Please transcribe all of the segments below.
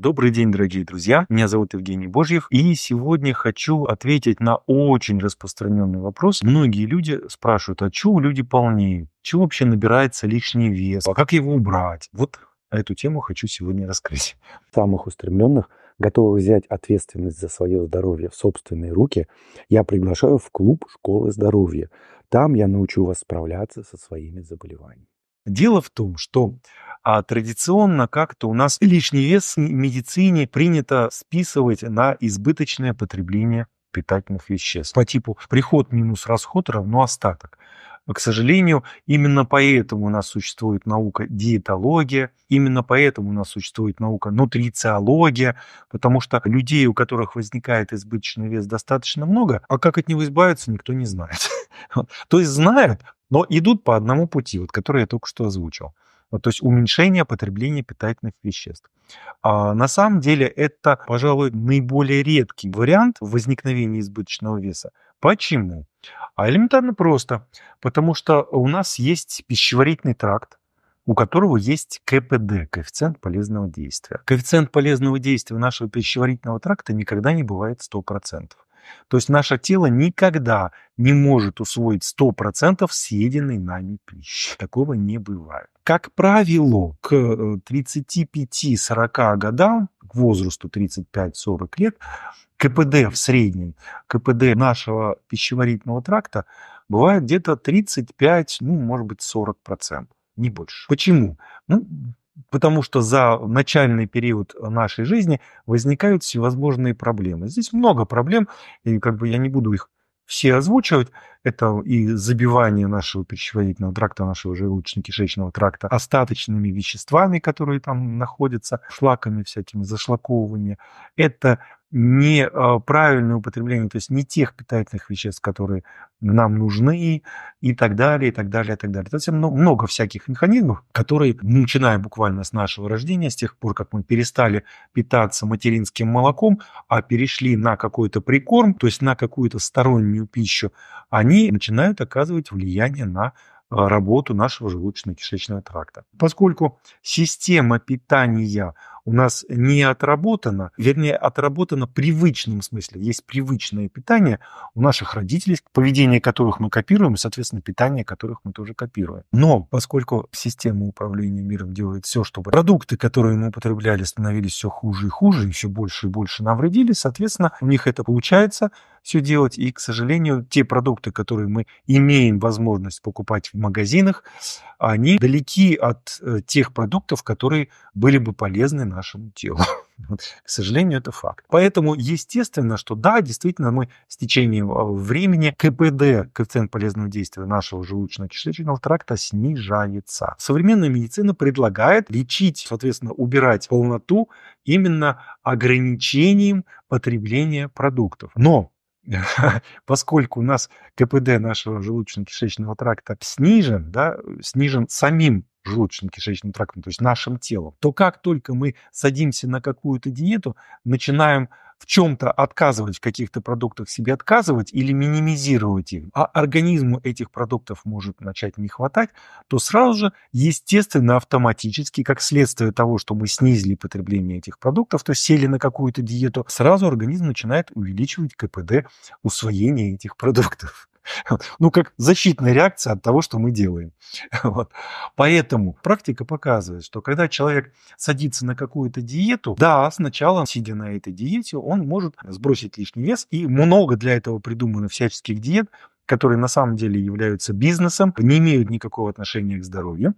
Добрый день, дорогие друзья. Меня зовут Евгений Божьев. И сегодня хочу ответить на очень распространенный вопрос. Многие люди спрашивают, а чего люди полнеют? Чего вообще набирается лишний вес? А как его убрать? Вот эту тему хочу сегодня раскрыть. Самых устремленных, готовых взять ответственность за свое здоровье в собственные руки, я приглашаю в клуб школы здоровья. Там я научу вас справляться со своими заболеваниями. Дело в том, что а традиционно как-то у нас лишний вес в медицине принято списывать на избыточное потребление питательных веществ по типу приход минус расход равно остаток. К сожалению, именно поэтому у нас существует наука диетология, именно поэтому у нас существует наука нутрициология, потому что людей, у которых возникает избыточный вес, достаточно много, а как от него избавиться, никто не знает. То есть знают, но идут по одному пути, вот который я только что озвучил. Ну, то есть уменьшение потребления питательных веществ. А на самом деле это, пожалуй, наиболее редкий вариант возникновения избыточного веса. Почему? А элементарно просто. Потому что у нас есть пищеварительный тракт, у которого есть КПД, коэффициент полезного действия. Коэффициент полезного действия нашего пищеварительного тракта никогда не бывает 100%. То есть наше тело никогда не может усвоить 100% съеденной нами пищи. Такого не бывает. Как правило, к 35-40 э, годам, к возрасту 35-40 лет, КПД в среднем, КПД нашего пищеварительного тракта бывает где-то 35, ну, может быть, 40%, не больше. Почему? Ну, потому что за начальный период нашей жизни возникают всевозможные проблемы. Здесь много проблем, и как бы я не буду их все озвучивать. Это и забивание нашего пищеварительного тракта, нашего желудочно-кишечного тракта остаточными веществами, которые там находятся, шлаками всякими, зашлаковыми. Это неправильное а, употребление, то есть не тех питательных веществ, которые нам нужны и так далее, и так далее, и так далее. То есть ну, много всяких механизмов, которые, начиная буквально с нашего рождения, с тех пор, как мы перестали питаться материнским молоком, а перешли на какой-то прикорм, то есть на какую-то стороннюю пищу, они начинают оказывать влияние на а, работу нашего желудочно-кишечного тракта. Поскольку система питания у нас не отработано, вернее, отработано в привычном смысле. Есть привычное питание у наших родителей, поведение которых мы копируем, и, соответственно, питание которых мы тоже копируем. Но поскольку система управления миром делает все, чтобы продукты, которые мы употребляли, становились все хуже и хуже, еще больше и больше навредили, соответственно, у них это получается все делать. И, к сожалению, те продукты, которые мы имеем возможность покупать в магазинах, они далеки от э, тех продуктов, которые были бы полезны нам нашему телу. К сожалению, это факт. Поэтому естественно, что да, действительно, мы с течением а, времени КПД, коэффициент полезного действия нашего желудочно-кишечного тракта снижается. Современная медицина предлагает лечить, соответственно, убирать полноту именно ограничением потребления продуктов. Но поскольку у нас КПД нашего желудочно-кишечного тракта снижен, да, снижен самим желудочно-кишечным трактом, то есть нашим телом, то как только мы садимся на какую-то диету, начинаем в чем-то отказывать, в каких-то продуктах себе отказывать или минимизировать их, а организму этих продуктов может начать не хватать, то сразу же, естественно, автоматически, как следствие того, что мы снизили потребление этих продуктов, то сели на какую-то диету, сразу организм начинает увеличивать КПД усвоения этих продуктов. Ну, как защитная реакция от того, что мы делаем. Вот. Поэтому практика показывает, что когда человек садится на какую-то диету, да, сначала, сидя на этой диете, он может сбросить лишний вес, и много для этого придумано всяческих диет, которые на самом деле являются бизнесом, не имеют никакого отношения к здоровью.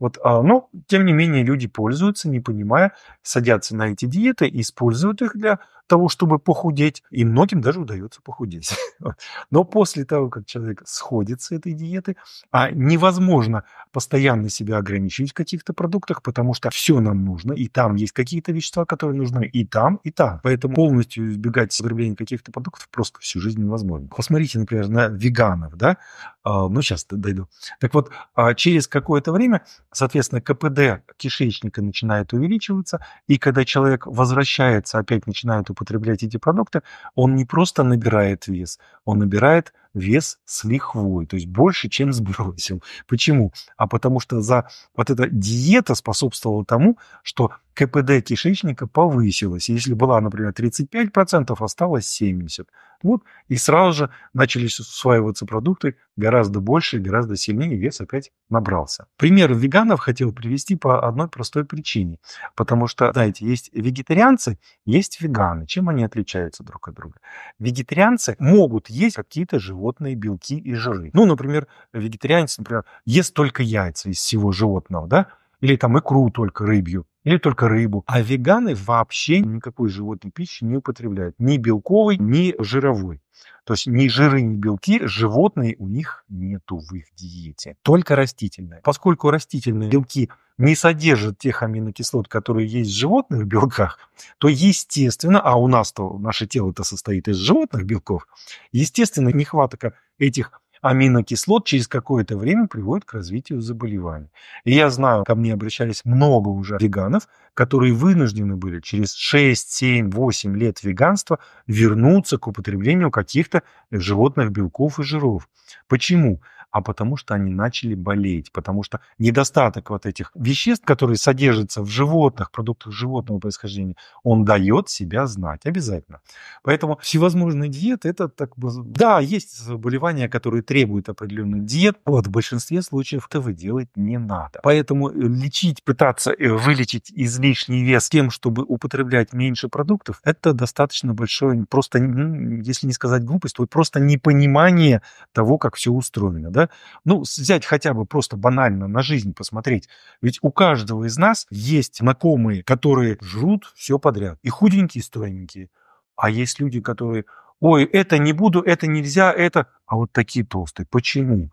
Вот, а, но, тем не менее, люди пользуются, не понимая, садятся на эти диеты, используют их для того, чтобы похудеть. И многим даже удается похудеть. Но после того, как человек сходит с этой диеты, а невозможно постоянно себя ограничивать в каких-то продуктах, потому что все нам нужно, и там есть какие-то вещества, которые нужны и там, и там. Поэтому полностью избегать потребления каких-то продуктов просто всю жизнь невозможно. Посмотрите, например, на веганов, да, а, ну, сейчас дойду. Так вот, а, через какое-то время, соответственно, КПД кишечника начинает увеличиваться, и когда человек возвращается, опять начинает употреблять эти продукты, он не просто набирает вес, он набирает вес с лихвой, то есть больше, чем сбросил. Почему? А потому что за вот эта диета способствовала тому, что КПД кишечника повысилось. Если была, например, 35%, осталось 70%. Вот, и сразу же начались усваиваться продукты гораздо больше, гораздо сильнее, и вес опять набрался. Пример веганов хотел привести по одной простой причине. Потому что, знаете, есть вегетарианцы, есть веганы. Чем они отличаются друг от друга? Вегетарианцы могут есть какие-то животные животные белки и жиры. Ну, например, вегетарианец, например, ест только яйца из всего животного, да, или там икру только рыбью или только рыбу. А веганы вообще никакой животной пищи не употребляют. Ни белковой, ни жировой. То есть ни жиры, ни белки животные у них нету в их диете. Только растительные. Поскольку растительные белки не содержат тех аминокислот, которые есть в животных белках, то естественно, а у нас-то наше тело-то состоит из животных белков, естественно, нехватка этих аминокислот через какое-то время приводит к развитию заболеваний. И я знаю, ко мне обращались много уже веганов, которые вынуждены были через 6, 7, 8 лет веганства вернуться к употреблению каких-то животных белков и жиров. Почему? а потому что они начали болеть, потому что недостаток вот этих веществ, которые содержатся в животных, продуктах животного происхождения, он дает себя знать обязательно. Поэтому всевозможные диеты, это так... бы, Да, есть заболевания, которые требуют определенных диет. Вот в большинстве случаев этого делать не надо. Поэтому э, лечить, пытаться э, вылечить излишний вес тем, чтобы употреблять меньше продуктов, это достаточно большое, просто, если не сказать глупость, то просто непонимание того, как все устроено да, ну, взять хотя бы просто банально на жизнь посмотреть. Ведь у каждого из нас есть знакомые, которые жрут все подряд. И худенькие, и стройненькие. А есть люди, которые, ой, это не буду, это нельзя, это... А вот такие толстые. Почему?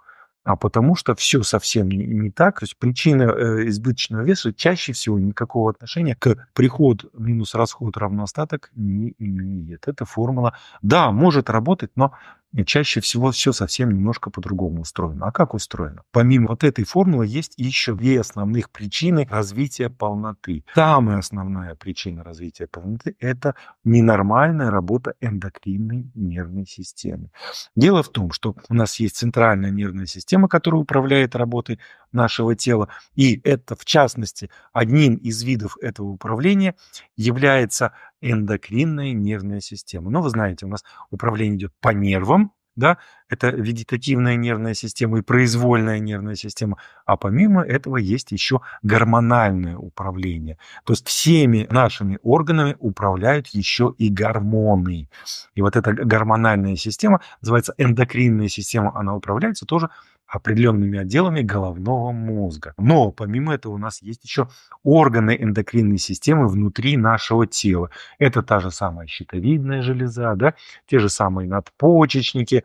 а потому что все совсем не, не так. То есть причина э, избыточного веса чаще всего никакого отношения к приход минус расход равно остаток не имеет. Эта формула, да, может работать, но и ну, чаще всего все совсем немножко по-другому устроено. А как устроено? Помимо вот этой формулы есть еще две основных причины развития полноты. Самая основная причина развития полноты – это ненормальная работа эндокринной нервной системы. Дело в том, что у нас есть центральная нервная система, которая управляет работой нашего тела, и это, в частности, одним из видов этого управления является эндокринная нервная система. Ну, вы знаете, у нас управление идет по нервам, да, это вегетативная нервная система и произвольная нервная система, а помимо этого есть еще гормональное управление. То есть всеми нашими органами управляют еще и гормоны. И вот эта гормональная система называется эндокринная система, она управляется тоже определенными отделами головного мозга. Но помимо этого у нас есть еще органы эндокринной системы внутри нашего тела. Это та же самая щитовидная железа, да, те же самые надпочечники,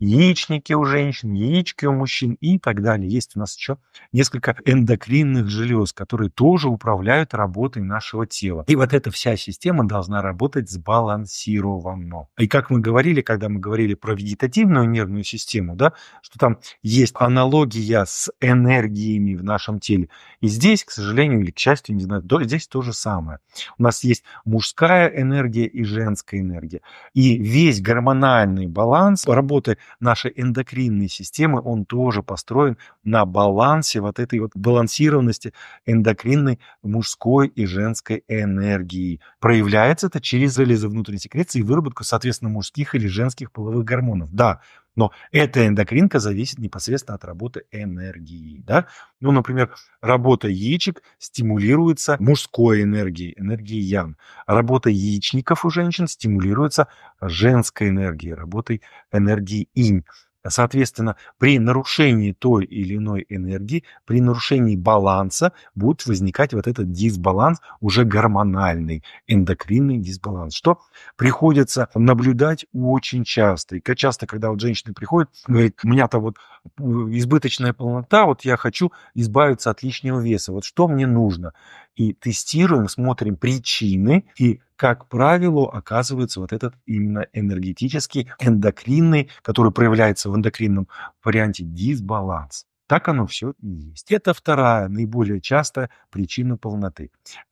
яичники у женщин, яички у мужчин и так далее. Есть у нас еще несколько эндокринных желез, которые тоже управляют работой нашего тела. И вот эта вся система должна работать сбалансированно. И как мы говорили, когда мы говорили про вегетативную нервную систему, да, что там есть аналогия с энергиями в нашем теле. И здесь, к сожалению или к счастью, не знаю, здесь то же самое. У нас есть мужская энергия и женская энергия. И весь гормональный баланс работы нашей эндокринной системы, он тоже построен на балансе вот этой вот балансированности эндокринной мужской и женской энергии. Проявляется это через железовнутренней секреции и выработку, соответственно, мужских или женских половых гормонов. Да, но эта эндокринка зависит непосредственно от работы энергии. Да? Ну, например, работа яичек стимулируется мужской энергией, энергией ян. Работа яичников у женщин стимулируется женской энергией, работой энергии инь. Соответственно, при нарушении той или иной энергии, при нарушении баланса будет возникать вот этот дисбаланс, уже гормональный, эндокринный дисбаланс, что приходится наблюдать очень часто. И часто, когда вот женщины приходят, говорит, у меня-то вот э, избыточная полнота, вот я хочу избавиться от лишнего веса, вот что мне нужно? И тестируем, смотрим причины и как правило, оказывается вот этот именно энергетический, эндокринный, который проявляется в эндокринном варианте дисбаланс. Так оно все и есть. Это вторая, наиболее частая причина полноты.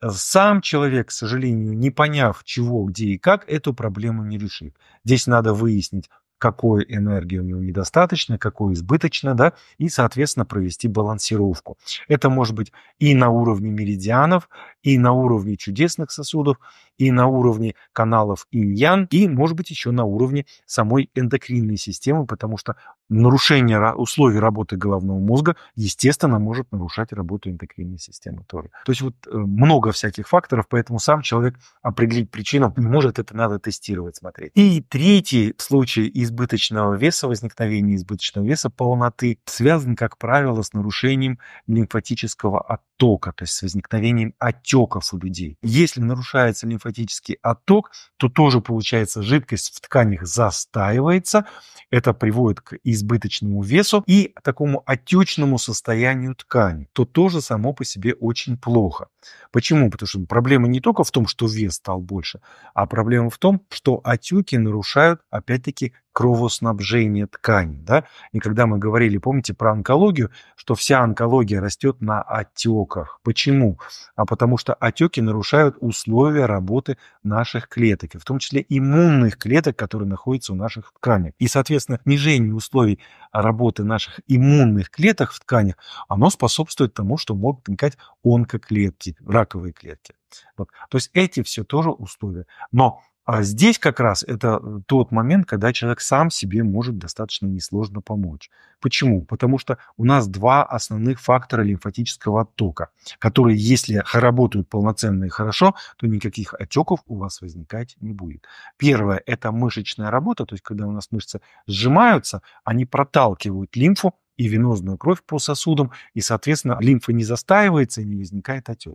Сам человек, к сожалению, не поняв чего, где и как, эту проблему не решит. Здесь надо выяснить, какой энергии у него недостаточно, какой избыточно, да, и, соответственно, провести балансировку. Это может быть и на уровне меридианов, и на уровне чудесных сосудов, и на уровне каналов инь-ян, и, может быть, еще на уровне самой эндокринной системы, потому что нарушение условий работы головного мозга, естественно, может нарушать работу эндокринной системы тоже. То есть вот э, много всяких факторов, поэтому сам человек определить причину не может, это надо тестировать, смотреть. И третий случай из избыточного веса, возникновение избыточного веса полноты связан, как правило, с нарушением лимфатического оттока, то есть с возникновением отеков у людей. Если нарушается лимфатический отток, то тоже получается жидкость в тканях застаивается, это приводит к избыточному весу и такому отечному состоянию ткани, то тоже само по себе очень плохо. Почему? Потому что проблема не только в том, что вес стал больше, а проблема в том, что отеки нарушают, опять-таки, кровоснабжения тканей, Да? И когда мы говорили, помните, про онкологию, что вся онкология растет на отеках. Почему? А потому что отеки нарушают условия работы наших клеток, в том числе иммунных клеток, которые находятся у наших тканях. И, соответственно, снижение условий работы наших иммунных клеток в тканях, оно способствует тому, что могут возникать онкоклетки, раковые клетки. Вот. То есть эти все тоже условия. Но а здесь как раз это э, тот момент, когда человек сам себе может достаточно несложно помочь. Почему? Потому что у нас два основных фактора лимфатического оттока, которые, если работают полноценно и хорошо, то никаких отеков у вас возникать не будет. Первое – это мышечная работа, то есть когда у нас мышцы сжимаются, они проталкивают лимфу и венозную кровь по сосудам, и, соответственно, лимфа не застаивается и не возникает отек.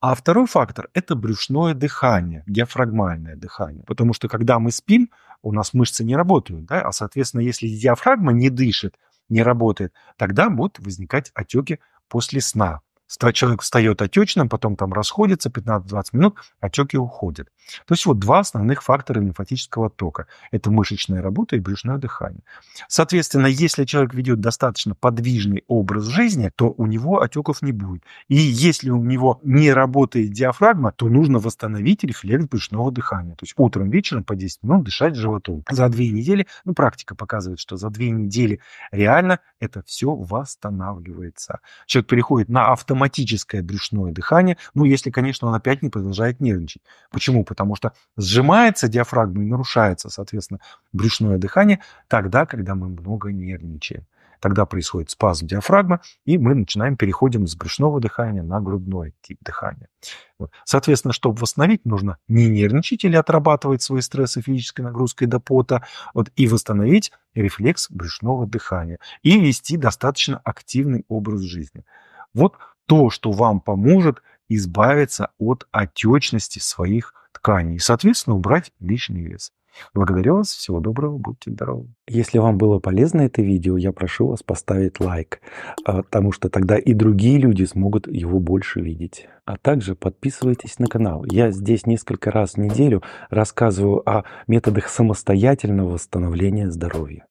А второй фактор – это брюшное дыхание, диафрагмальное дыхание. Потому что когда мы спим, у нас мышцы не работают, да? а, соответственно, если диафрагма не дышит, не работает, тогда будут возникать отеки после сна человек встает отечным, потом там расходится 15-20 минут, отеки уходят. То есть вот два основных фактора лимфатического тока Это мышечная работа и брюшное дыхание. Соответственно, если человек ведет достаточно подвижный образ жизни, то у него отеков не будет. И если у него не работает диафрагма, то нужно восстановить рефлекс брюшного дыхания. То есть утром, вечером по 10 минут дышать животом. За две недели, ну практика показывает, что за две недели реально это все восстанавливается. Человек переходит на автомат автоматическое брюшное дыхание, ну, если, конечно, он опять не продолжает нервничать. Почему? Потому что сжимается диафрагма и нарушается, соответственно, брюшное дыхание тогда, когда мы много нервничаем. Тогда происходит спазм диафрагмы, и мы начинаем, переходим с брюшного дыхания на грудной тип дыхания. Вот. Соответственно, чтобы восстановить, нужно не нервничать или отрабатывать свои стрессы физической нагрузкой до пота, вот, и восстановить рефлекс брюшного дыхания, и вести достаточно активный образ жизни. Вот то, что вам поможет избавиться от отечности своих тканей и, соответственно, убрать лишний вес. Благодарю вас, всего доброго, будьте здоровы. Если вам было полезно это видео, я прошу вас поставить лайк, а, потому что тогда и другие люди смогут его больше видеть. А также подписывайтесь на канал. Я здесь несколько раз в неделю рассказываю о методах самостоятельного восстановления здоровья.